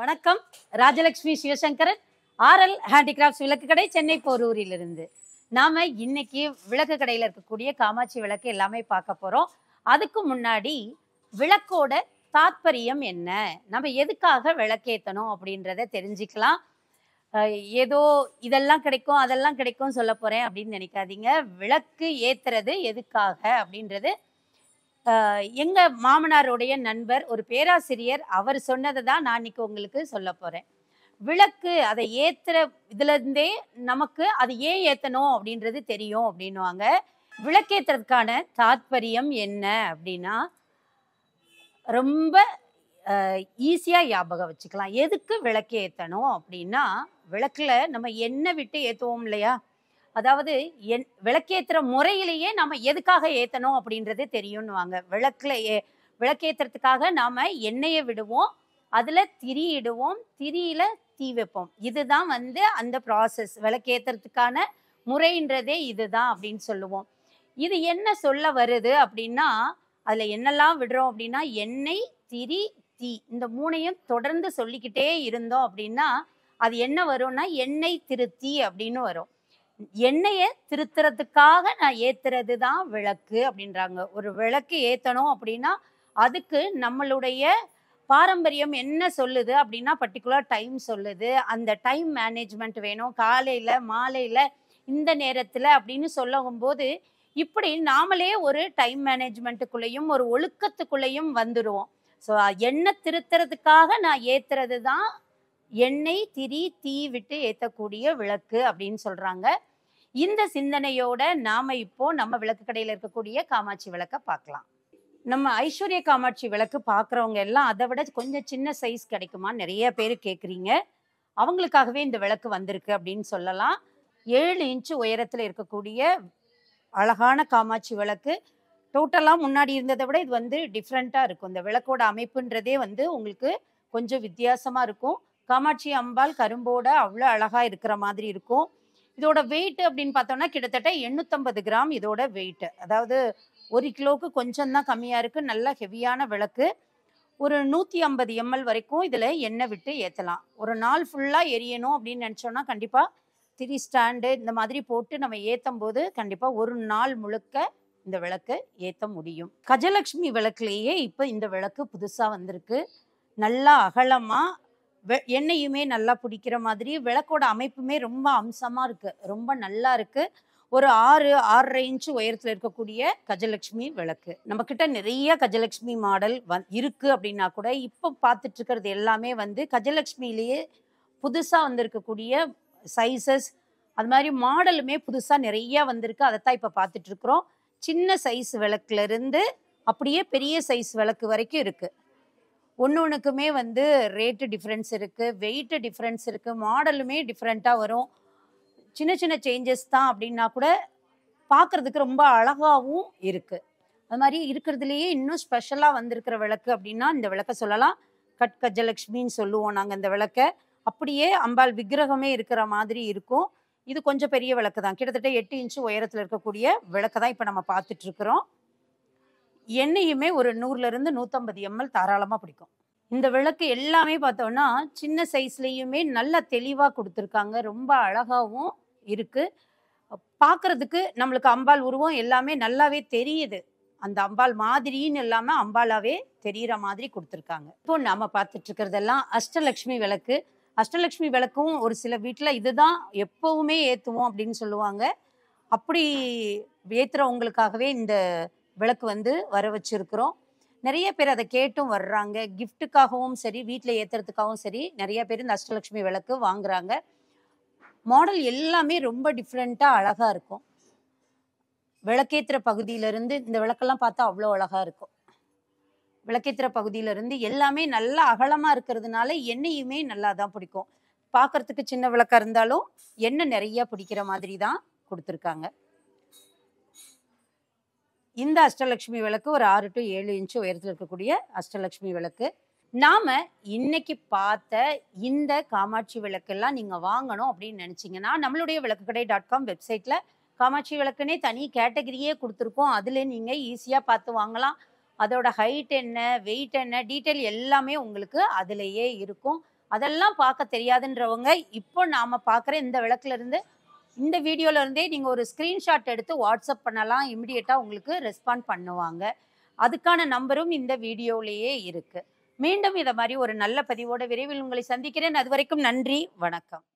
வணக்கம் Rajalakshmi Sivasankaran RL handicrafts விளக்கு கடை சென்னை போரூரிலிருந்து நாம் இன்னைக்கு விளக்கு கடையில் இருக்கக்கூடிய காமாட்சி விளக்கு எல்லாமே பார்க்க போகிறோம் அதுக்கு முன்னாடி விளக்கோட தாத்பரியம் என்ன நம்ம எதுக்காக விளக்கேற்றணும் அப்படின்றத தெரிஞ்சுக்கலாம் ஏதோ இதெல்லாம் கிடைக்கும் அதெல்லாம் கிடைக்கும் சொல்ல போகிறேன் அப்படின்னு நினைக்காதீங்க விளக்கு ஏற்றுறது எதுக்காக அப்படின்றது எங்கள் மாமனாருடைய நண்பர் ஒரு பேராசிரியர் அவர் சொன்னதை தான் நான் இன்னைக்கு உங்களுக்கு சொல்ல போகிறேன் விளக்கு அதை ஏற்றுற இதுலேருந்தே நமக்கு அது ஏன் ஏற்றணும் அப்படின்றது தெரியும் அப்படின்வாங்க விளக்கேற்றுறதுக்கான தாத்பரியம் என்ன அப்படின்னா ரொம்ப ஈஸியாக ஞாபகம் வச்சுக்கலாம் எதுக்கு விளக்கு ஏற்றணும் அப்படின்னா விளக்கில் நம்ம எண்ணெய் விட்டு ஏற்றுவோம் இல்லையா அதாவது என் விளக்கேற்ற முறையிலேயே நம்ம எதுக்காக ஏற்றணும் அப்படின்றது தெரியும்னு வாங்க விளக்கில் ஏ விளக்கேற்றத்துக்காக நாம் எண்ணெயை விடுவோம் அதில் திரி இடுவோம் திரியில் தீ வைப்போம் இதுதான் வந்து அந்த ப்ராசஸ் விளக்கேற்றத்துக்கான முறைன்றதே இதுதான் அப்படின்னு சொல்லுவோம் இது என்ன சொல்ல வருது அப்படின்னா அதில் என்னெல்லாம் விடுறோம் அப்படின்னா எண்ணெய் திரி தீ இந்த மூணையும் தொடர்ந்து சொல்லிக்கிட்டே இருந்தோம் அப்படின்னா அது என்ன வரும்னா எண்ணெய் திருத்தி அப்படின்னு வரும் என்னைய திருத்துறதுக்காக நான் ஏத்துறது தான் விளக்கு அப்படின்றாங்க ஒரு விளக்கு ஏத்தணும் அப்படின்னா அதுக்கு நம்மளுடைய பாரம்பரியம் என்ன சொல்லுது அப்படின்னா பர்டிகுலர் டைம் சொல்லுது அந்த டைம் மேனேஜ்மெண்ட் வேணும் காலையில மாலையில இந்த நேரத்துல அப்படின்னு சொல்லவும் போது இப்படி நாமளே ஒரு டைம் மேனேஜ்மெண்ட்டுக்குள்ளேயும் ஒரு ஒழுக்கத்துக்குள்ளேயும் வந்துடுவோம் ஸோ என்ன திருத்துறதுக்காக நான் ஏத்துறது தான் எண்ணெய் திரி தீ விட்டு ஏற்றக்கூடிய விளக்கு அப்படின்னு சொல்கிறாங்க இந்த சிந்தனையோட நாம் இப்போ நம்ம விளக்கு கடையில் இருக்கக்கூடிய காமாட்சி விளக்கை பார்க்கலாம் நம்ம ஐஸ்வர்ய காமாட்சி விளக்கு பார்க்குறவங்க எல்லாம் அதை விட கொஞ்சம் சின்ன சைஸ் கிடைக்குமா நிறைய பேர் கேட்குறீங்க அவங்களுக்காகவே இந்த விளக்கு வந்திருக்கு அப்படின்னு சொல்லலாம் ஏழு இன்ச்சு உயரத்தில் இருக்கக்கூடிய அழகான காமாட்சி விளக்கு டோட்டலாக முன்னாடி இருந்ததை விட இது வந்து டிஃப்ரெண்ட்டாக இருக்கும் இந்த விளக்கோட அமைப்புன்றதே வந்து உங்களுக்கு கொஞ்சம் வித்தியாசமாக இருக்கும் காமாட்சி அம்பாள் கரும்போட அவ்வளோ அழகாக இருக்கிற மாதிரி இருக்கும் இதோட வெயிட் அப்படின்னு பார்த்தோம்னா கிட்டத்தட்ட எண்ணூற்றம்பது கிராம் இதோட வெயிட் அதாவது ஒரு கிலோவுக்கு கொஞ்சம் தான் கம்மியாக இருக்குது நல்ல ஹெவியான விளக்கு ஒரு நூற்றி ஐம்பது எம்எல் வரைக்கும் இதில் எண்ணெய் விட்டு ஏற்றலாம் ஒரு நாள் ஃபுல்லாக எரியணும் அப்படின்னு நினச்சோன்னா கண்டிப்பாக திரி ஸ்டாண்டு இந்த மாதிரி போட்டு நம்ம ஏற்றும் போது கண்டிப்பாக ஒரு நாள் முழுக்க இந்த விளக்கு ஏற்ற முடியும் கஜலக்ஷ்மி விளக்குலேயே இப்போ இந்த விளக்கு புதுசாக வந்திருக்கு நல்லா அகலமாக எண்ணெயுமே நல்லா பிடிக்கிற மாதிரி விளக்கோட அமைப்புமே ரொம்ப அம்சமாக இருக்குது ரொம்ப நல்லா இருக்குது ஒரு ஆறு ஆறரை இன்ச்சு உயரத்தில் இருக்கக்கூடிய கஜலட்சுமி விளக்கு நம்மக்கிட்ட நிறைய கஜலட்சுமி மாடல் வந் இருக்குது அப்படின்னா கூட இப்போ பார்த்துட்டு இருக்கிறது எல்லாமே வந்து கஜலட்சுமியிலேயே புதுசாக வந்திருக்கக்கூடிய சைஸஸ் அது மாதிரி மாடலுமே புதுசாக நிறையா வந்திருக்கு அதை தான் இப்போ பார்த்துட்ருக்குறோம் சின்ன சைஸ் விளக்குலேருந்து அப்படியே பெரிய சைஸ் விளக்கு வரைக்கும் இருக்குது ஒன்று ஒன்றுக்குமே வந்து ரேட்டு டிஃப்ரென்ஸ் இருக்குது வெயிட்டு டிஃப்ரென்ஸ் இருக்குது மாடலுமே டிஃப்ரெண்ட்டாக வரும் சின்ன சின்ன சேஞ்சஸ் தான் அப்படின்னா கூட பார்க்குறதுக்கு ரொம்ப அழகாகவும் இருக்குது அது மாதிரி இருக்கிறதுலையே இன்னும் ஸ்பெஷலாக வந்திருக்கிற விளக்கு அப்படின்னா இந்த விளக்கை சொல்லலாம் கட் கஜலக்ஷ்மின்னு சொல்லுவோம் நாங்கள் இந்த விளக்கை அப்படியே அம்பாள் விக்கிரகமே இருக்கிற மாதிரி இருக்கும் இது கொஞ்சம் பெரிய விளக்கு தான் கிட்டத்தட்ட எட்டு இன்ச்சு உயரத்தில் இருக்கக்கூடிய விளக்கு தான் இப்போ நம்ம பார்த்துட்ருக்குறோம் எண்ணெயுமே ஒரு நூறுலேருந்து நூற்றம்பது எம்எல் தாராளமாக பிடிக்கும் இந்த விளக்கு எல்லாமே பார்த்தோன்னா சின்ன சைஸ்லேயுமே நல்லா தெளிவாக கொடுத்துருக்காங்க ரொம்ப அழகாகவும் இருக்குது பார்க்குறதுக்கு நம்மளுக்கு அம்பாள் உருவம் எல்லாமே நல்லாவே தெரியுது அந்த அம்பாள் மாதிரின்னு இல்லாமல் அம்பாலாவே தெரிகிற மாதிரி கொடுத்துருக்காங்க இப்போ நம்ம பார்த்துட்டு அஷ்டலக்ஷ்மி விளக்கு அஷ்டலக்ஷ்மி விளக்கும் ஒரு சில வீட்டில் இதுதான் எப்பவுமே ஏற்றுவோம் அப்படின்னு சொல்லுவாங்க அப்படி ஏற்றுறவங்களுக்காகவே இந்த விளக்கு வந்து வர வச்சிருக்கிறோம் நிறைய பேர் அதை கேட்டும் வர்றாங்க கிஃப்ட்டுக்காகவும் சரி வீட்டில் ஏற்றுறதுக்காகவும் சரி நிறைய பேர் இந்த அஷ்டலட்சுமி விளக்கு வாங்குறாங்க மாடல் எல்லாமே ரொம்ப டிஃப்ரெண்ட்டாக அழகாக இருக்கும் விளக்கேற்ற பகுதியிலேருந்து இந்த விளக்கெல்லாம் பார்த்தா அவ்வளோ அழகாக இருக்கும் விளக்கேற்ற பகுதியிலேருந்து எல்லாமே நல்லா அகலமாக இருக்கிறதுனால எண்ணெயுமே நல்லா தான் பிடிக்கும் பார்க்குறதுக்கு சின்ன விளக்காக இருந்தாலும் எண்ணெய் நிறையா பிடிக்கிற மாதிரி தான் கொடுத்துருக்காங்க இந்த அஷ்டலட்சுமி விளக்கு ஒரு ஆறு டு ஏழு இன்ச்சு உயரத்தில் இருக்கக்கூடிய அஷ்டலட்சுமி விளக்கு நாம் இன்னைக்கு பார்த்த இந்த காமாட்சி விளக்கெல்லாம் நீங்கள் வாங்கணும் அப்படின்னு நினச்சிங்கன்னா நம்மளுடைய விளக்கு கடை டாட் காம் வெப்சைட்டில் காமாட்சி விளக்குனே தனி கேட்டகரியே கொடுத்துருக்கோம் அதில் நீங்கள் ஈஸியாக பார்த்து வாங்கலாம் அதோட ஹைட் என்ன வெயிட் என்ன டீட்டெயில் எல்லாமே உங்களுக்கு அதிலேயே இருக்கும் அதெல்லாம் பார்க்க தெரியாதுன்றவங்க இப்போ நாம் பார்க்குற இந்த விளக்குலேருந்து இந்த வீடியோவில் இருந்தே நீங்கள் ஒரு ஸ்க்ரீன்ஷாட் எடுத்து வாட்ஸ்அப் பண்ணலாம் இமிடியேட்டாக உங்களுக்கு ரெஸ்பாண்ட் பண்ணுவாங்க அதுக்கான நம்பரும் இந்த வீடியோவிலேயே இருக்குது மீண்டும் இதை மாதிரி ஒரு நல்ல பதிவோட விரைவில் உங்களை சந்திக்கிறேன் அது வரைக்கும் நன்றி வணக்கம்